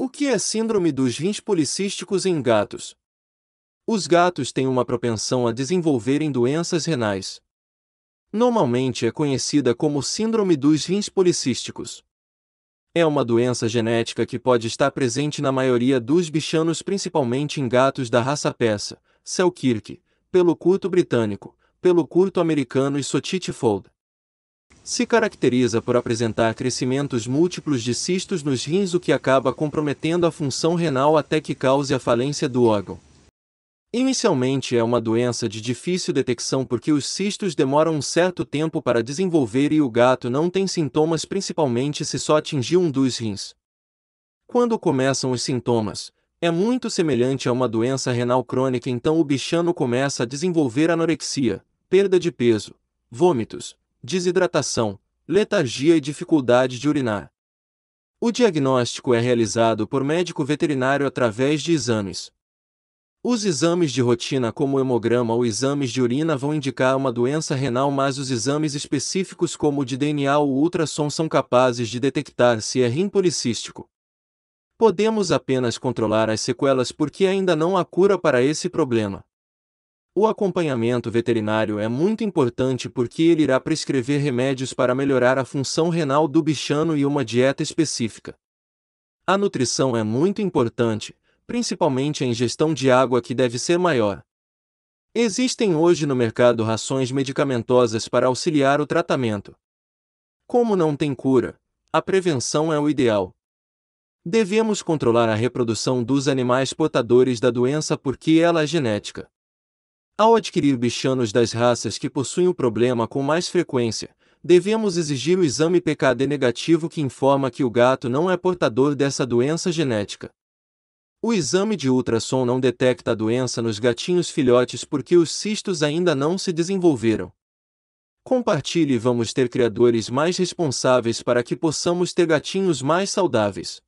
O que é síndrome dos rins policísticos em gatos? Os gatos têm uma propensão a desenvolverem doenças renais. Normalmente é conhecida como síndrome dos rins policísticos. É uma doença genética que pode estar presente na maioria dos bichanos, principalmente em gatos da raça persa, Selkirk, pelo curto britânico, pelo curto americano e Sotitifold se caracteriza por apresentar crescimentos múltiplos de cistos nos rins, o que acaba comprometendo a função renal até que cause a falência do órgão. Inicialmente é uma doença de difícil detecção porque os cistos demoram um certo tempo para desenvolver e o gato não tem sintomas principalmente se só atingir um dos rins. Quando começam os sintomas, é muito semelhante a uma doença renal crônica, então o bichano começa a desenvolver anorexia, perda de peso, vômitos, desidratação, letargia e dificuldade de urinar. O diagnóstico é realizado por médico veterinário através de exames. Os exames de rotina, como hemograma ou exames de urina, vão indicar uma doença renal, mas os exames específicos, como o de DNA ou ultrassom, são capazes de detectar se é rim policístico. Podemos apenas controlar as sequelas porque ainda não há cura para esse problema. O acompanhamento veterinário é muito importante porque ele irá prescrever remédios para melhorar a função renal do bichano e uma dieta específica. A nutrição é muito importante, principalmente a ingestão de água que deve ser maior. Existem hoje no mercado rações medicamentosas para auxiliar o tratamento. Como não tem cura, a prevenção é o ideal. Devemos controlar a reprodução dos animais portadores da doença porque ela é genética. Ao adquirir bichanos das raças que possuem o problema com mais frequência, devemos exigir o exame PKD negativo que informa que o gato não é portador dessa doença genética. O exame de ultrassom não detecta a doença nos gatinhos filhotes porque os cistos ainda não se desenvolveram. Compartilhe e vamos ter criadores mais responsáveis para que possamos ter gatinhos mais saudáveis.